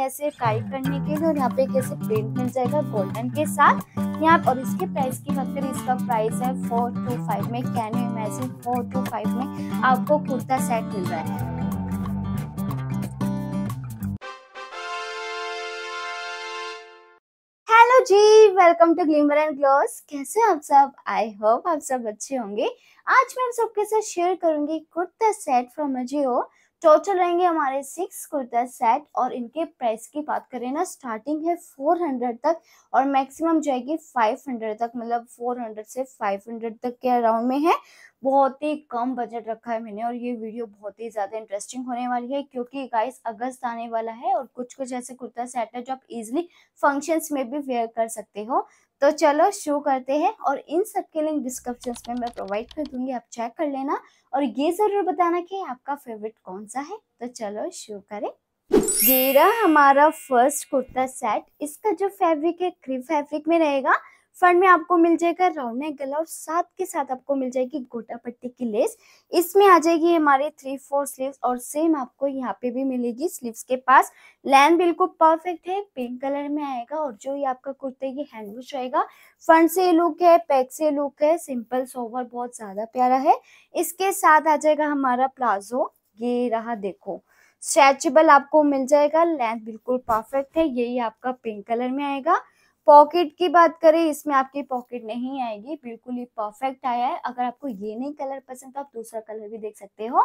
ऐसे टाइप करने के लिए और यहाँ पे कैसे ऐसे प्रिंट मिल जाएगा गोल्डन के साथ यहाँ और इसके प्राइस की बात करें इसका प्राइस है फोर टू फाइव में can you imagine four two five में आपको कुर्ता सेट मिल रहा है हेलो जी welcome to Glimmer and Gloss कैसे आप सब आई होप आप सब अच्छे होंगे आज मैं आप सबके साथ शेयर करूंगी kurta set from Ajio total रहेंगे हमारे सिक्स कुर्ता सेट और इनके प्राइस की बात करें ना स्टार्टिंग है फोर हंड्रेड तक और मैक्सिमम जाएगी फाइव हंड्रेड तक मतलब फोर हंड्रेड से फाइव हंड्रेड तक के अराउंड में है बहुत ही कम बजट रखा है मैंने और ये वीडियो बहुत ही ज़्यादा इंटरेस्टिंग होने वाली है क्योंकि गाइस अगस्त आने वाला है और कुछ कुछ ऐसे कुर्ता सेट है जो आप इजिली फंक्शंस में भी वेयर कर सकते हो तो चलो शो करते हैं और इन सब के लिंक डिस्क्रिप्शन में मैं प्रोवाइड कर दूंगी आप चेक कर लेना और ये ज़रूर बताना कि आपका फेवरेट कौन सा है तो चलो शो करें ये रहा हमारा फर्स्ट कुर्ता सेट इसका जो फैब्रिक है क्रीम फैब्रिक में रहेगा फ्रंट में आपको मिल जाएगा राउंड नेक गला और साथ के साथ आपको मिल जाएगी गोटा पट्टी की लेस इसमें आ जाएगी हमारे थ्री फोर स्लीव्स और सेम आपको यहाँ पे भी मिलेगी स्लीव्स के पास लैन बिल्कुल परफेक्ट है पिंक कलर में आएगा और जो ये आपका कुर्ते की हैंडवॉश रहेगा आएगा फ्रंट से लुक है पैक से लुक है सिंपल सोवर बहुत ज्यादा प्यारा है इसके साथ आ जाएगा हमारा प्लाजो ये रहा देखो स्ट्रेचेबल आपको मिल जाएगा लेंथ बिल्कुल परफेक्ट है यही आपका पिंक कलर में आएगा पॉकेट की बात करें इसमें आपकी पॉकेट नहीं आएगी बिल्कुल ही परफेक्ट आया है अगर आपको ये नहीं कलर पसंद तो आप दूसरा कलर भी देख सकते हो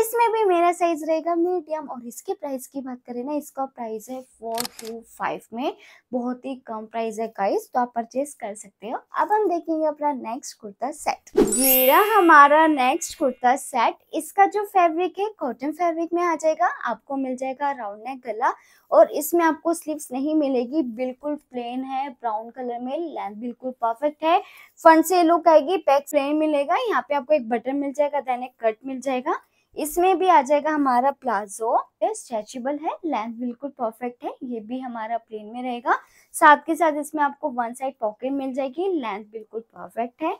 इसमें भी मेरा साइज रहेगा मीडियम और इसके प्राइस की बात करें ना इसका प्राइस है फोर टू फाइव में बहुत ही कम प्राइस है गाइस तो आप परचेज कर सकते हो अब हम देखेंगे अपना नेक्स्ट कुर्ता सेट ये रहा हमारा नेक्स्ट कुर्ता सेट इसका जो फेब्रिक है कॉटन फेब्रिक में आ जाएगा आपको मिल जाएगा राउंड नेक गला और इसमें आपको स्लीव नहीं मिलेगी बिल्कुल प्लेन है है ब्राउन कलर में लेंथ बिल्कुल परफेक्ट है फ्रंट से लुक आएगी पैक फ्रेम मिलेगा यहाँ पे आपको एक बटन मिल जाएगा देन एक कट मिल जाएगा इसमें भी आ जाएगा हमारा प्लाजो ये स्ट्रेचेबल है लेंथ बिल्कुल परफेक्ट है ये भी हमारा प्लेन में रहेगा साथ के साथ इसमें आपको वन साइड पॉकेट मिल जाएगी लेंथ बिल्कुल परफेक्ट है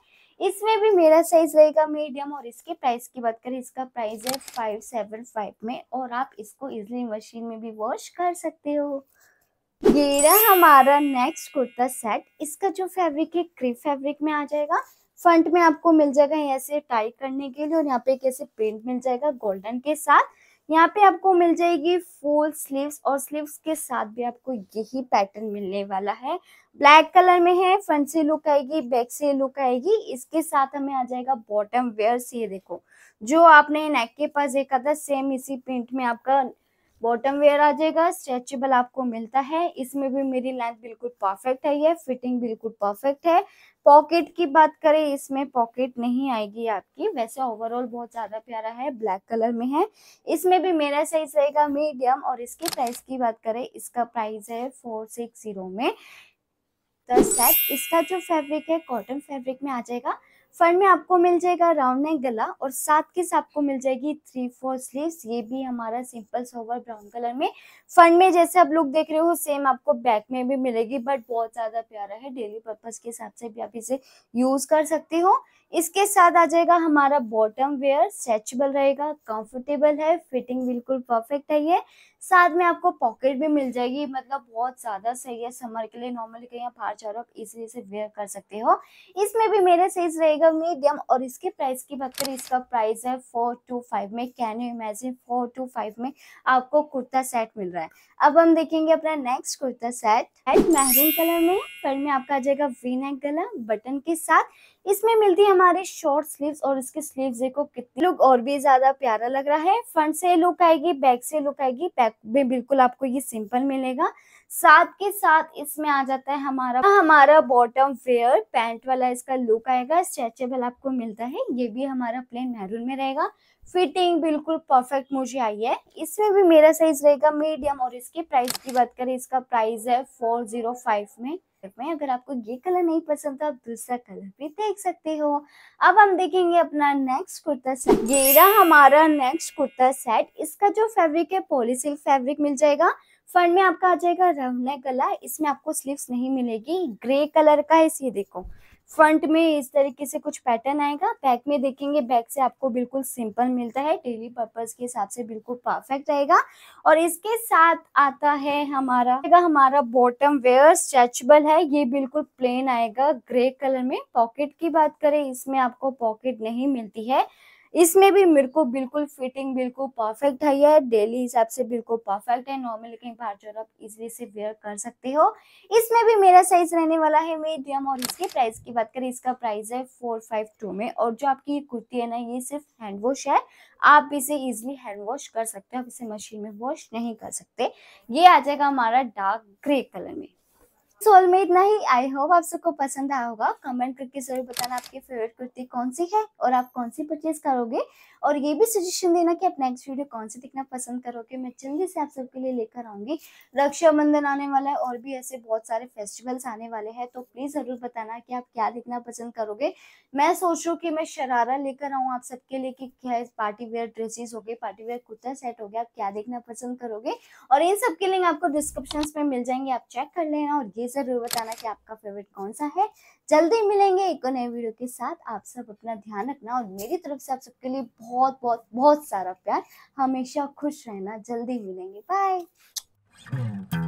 इसमें भी मेरा साइज रहेगा मीडियम और इसके प्राइस की बात करें इसका प्राइस है फाइव सेवन फाइव में और आप इसको इजली मशीन में भी वॉश कर सकते हो ये रहा हमारा नेक्स्ट कुर्ता सेट इसका जो फैब्रिक है क्रीप फैब्रिक में आ जाएगा फ्रंट में आपको मिल जाएगा ऐसे टाई करने के लिए और यहाँ पे एक ऐसे प्रिंट मिल जाएगा गोल्डन के साथ यहाँ पे आपको मिल जाएगी फुल स्लीव्स और स्लीव्स के साथ भी आपको यही पैटर्न मिलने वाला है ब्लैक कलर में है फ्रंट से लुक आएगी बैक से लुक आएगी इसके साथ हमें आ जाएगा बॉटम वेयर से देखो जो आपने नेक के पास देखा था सेम इसी प्रिंट में आपका बॉटम वेयर आ जाएगा स्ट्रेचेबल आपको मिलता है इसमें भी मेरी लेंथ बिल्कुल परफेक्ट है ये फिटिंग बिल्कुल परफेक्ट है पॉकेट की बात करें इसमें पॉकेट नहीं आएगी आपकी वैसे ओवरऑल बहुत ज़्यादा प्यारा है ब्लैक कलर में है इसमें भी मेरा साइज रहेगा मीडियम और इसके प्राइस की बात करें इसका प्राइस है फोर सिक्स जीरो में द सेट इसका जो फैब्रिक है कॉटन फैब्रिक में आ जाएगा फंड में आपको मिल जाएगा राउंड नेक गला और साथ के साथ आपको मिल जाएगी थ्री फोर स्लीव्स ये भी हमारा सिंपल सोवर ब्राउन कलर में फंड में जैसे आप लोग देख रहे हो सेम आपको बैक में भी मिलेगी बट बहुत ज्यादा प्यारा है डेली पर्पज के हिसाब से भी आप इसे यूज कर सकते हो इसके साथ आ जाएगा हमारा बॉटम वेयर स्ट्रेचेबल रहेगा कंफर्टेबल है फिटिंग बिल्कुल परफेक्ट है ये साथ में आपको पॉकेट भी मिल जाएगी मतलब बहुत ज़्यादा सही है समर के लिए नॉर्मल के आप बाहर जा आप इजिली से वेयर कर सकते हो इसमें भी मेरे साइज रहेगा मीडियम और इसके प्राइस की बात करें इसका प्राइस है फोर टू फाइव में can you imagine four two five में आपको कुर्ता सेट मिल रहा है अब हम देखेंगे अपना नेक्स्ट कुर्ता सेट मेहरून कलर में पर में आपका आ जाएगा वी नेक गला बटन के साथ इसमें मिलती है हमारे शॉर्ट स्लीव्स और इसके स्लीव्स देखो कितने लुक और भी ज्यादा प्यारा लग रहा है फ्रंट से लुक आएगी बैक से लुक आएगी बैक में बिल्कुल आपको ये सिंपल मिलेगा साथ के साथ इसमें आ जाता है हमारा हमारा बॉटम वेयर पैंट वाला इसका लुक आएगा स्ट्रेचेबल आपको मिलता है ये भी हमारा प्लेन मैरून में रहेगा फिटिंग बिल्कुल परफेक्ट मुझे आई है इसमें भी मेरा साइज रहेगा मीडियम और इसके प्राइस की बात करें इसका प्राइस है फोर जीरो फाइव में पैलेट में अगर आपको ये कलर नहीं पसंद तो आप दूसरा कलर भी देख सकते हो अब हम देखेंगे अपना नेक्स्ट कुर्ता सेट ये रहा हमारा नेक्स्ट कुर्ता सेट इसका जो फैब्रिक है पॉलीसिल्क फैब्रिक मिल जाएगा फ्रंट में आपका आ जाएगा रवने कलर इसमें आपको स्लीव्स नहीं मिलेगी ग्रे कलर का है इसे देखो फ्रंट में इस तरीके से कुछ पैटर्न आएगा बैक में देखेंगे बैक से आपको बिल्कुल सिंपल मिलता है डेली पर्पज के हिसाब से बिल्कुल परफेक्ट रहेगा और इसके साथ आता है हमारा हमारा बॉटम वेयर स्ट्रेचबल है ये बिल्कुल प्लेन आएगा ग्रे कलर में पॉकेट की बात करें इसमें आपको पॉकेट नहीं मिलती है इसमें भी मेरे को बिल्कुल फिटिंग बिल्कुल परफेक्ट है यह डेली हिसाब से बिल्कुल परफेक्ट है नॉर्मल लेकिन बाहर जो तो आप इजीली से वेयर कर सकते हो इसमें भी मेरा साइज रहने वाला है मीडियम और इसके प्राइस की बात करें इसका प्राइस है फोर फाइव टू में और जो आपकी कुर्ती है ना ये सिर्फ हैंड वॉश है आप इसे इजिली हैंड वॉश कर सकते हो आप इसे मशीन में वॉश नहीं कर सकते ये आ जाएगा हमारा डार्क ग्रे कलर में इट्स ऑल में इतना ही आई होप आप सबको पसंद आया होगा कमेंट करके जरूर बताना आपकी फेवरेट कुर्ती कौन सी है और आप कौन सी परचेज करोगे और ये भी सजेशन देना कि आप नेक्स्ट वीडियो कौन सी देखना पसंद करोगे मैं जल्दी से आप सबके लिए लेकर आऊंगी रक्षाबंधन आने वाला है और भी ऐसे बहुत सारे फेस्टिवल्स आने वाले हैं तो प्लीज़ ज़रूर बताना कि आप क्या देखना पसंद करोगे मैं सोच रहा कि मैं शरारा लेकर आऊँ आप सबके लिए कि क्या पार्टी वेयर ड्रेसेस हो गए पार्टी वेयर कुर्ता सेट हो गया आप क्या देखना पसंद करोगे और इन सबके लिंक आपको डिस्क्रिप्शन में मिल जाएंगे आप चेक कर लेना और ये जरूर बताना कि आपका फेवरेट कौन सा है जल्दी मिलेंगे एक और नए वीडियो के साथ आप सब अपना ध्यान रखना और मेरी तरफ से आप सबके लिए बहुत बहुत बहुत सारा प्यार हमेशा खुश रहना जल्दी मिलेंगे बाय